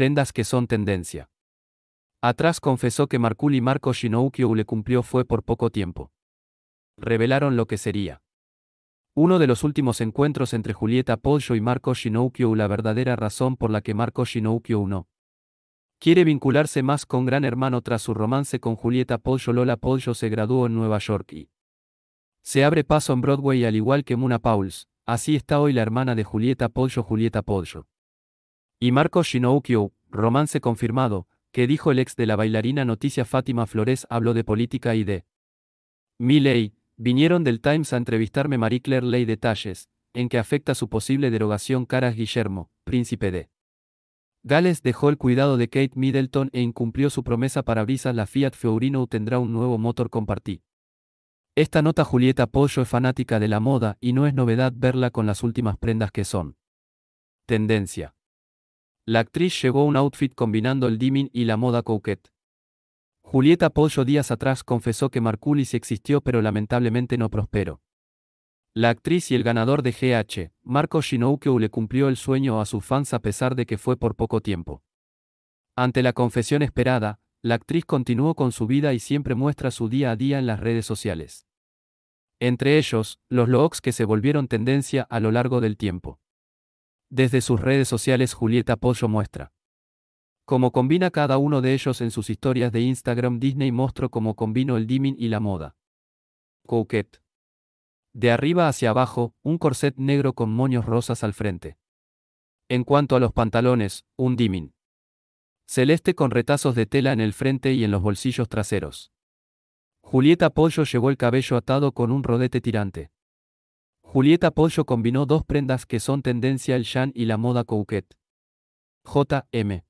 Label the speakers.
Speaker 1: prendas que son tendencia. Atrás confesó que Marculi Marco Shinoukyo le cumplió fue por poco tiempo. Revelaron lo que sería. Uno de los últimos encuentros entre Julieta Pollo y Marco Shinoukyo, la verdadera razón por la que Marco Shinoukyo no quiere vincularse más con Gran Hermano tras su romance con Julieta Pollo. Lola Pollo se graduó en Nueva York y se abre paso en Broadway al igual que Muna Pauls, así está hoy la hermana de Julieta Pollo, Julieta Pollo. Y Marco Shinoukyo, romance confirmado, que dijo el ex de la bailarina noticia Fátima Flores habló de política y de Milley, vinieron del Times a entrevistarme Marie Claire Ley detalles, en que afecta su posible derogación Caras Guillermo, príncipe de Gales dejó el cuidado de Kate Middleton e incumplió su promesa para brisas la Fiat Fiorino tendrá un nuevo motor compartí. Esta nota Julieta Pollo es fanática de la moda y no es novedad verla con las últimas prendas que son tendencia. La actriz llegó un outfit combinando el dimming y la moda coquette. Julieta Pollo días atrás confesó que Marculis existió pero lamentablemente no prosperó. La actriz y el ganador de GH, Marco Shinoukeu le cumplió el sueño a sus fans a pesar de que fue por poco tiempo. Ante la confesión esperada, la actriz continuó con su vida y siempre muestra su día a día en las redes sociales. Entre ellos, los looks que se volvieron tendencia a lo largo del tiempo. Desde sus redes sociales Julieta Pollo muestra cómo combina cada uno de ellos en sus historias de Instagram. Disney mostró cómo combino el dimin y la moda. Couquet. De arriba hacia abajo, un corset negro con moños rosas al frente. En cuanto a los pantalones, un dimin Celeste con retazos de tela en el frente y en los bolsillos traseros. Julieta Pollo llevó el cabello atado con un rodete tirante. Julieta Pollo combinó dos prendas que son tendencia el Shan y la moda Couquet. J.M.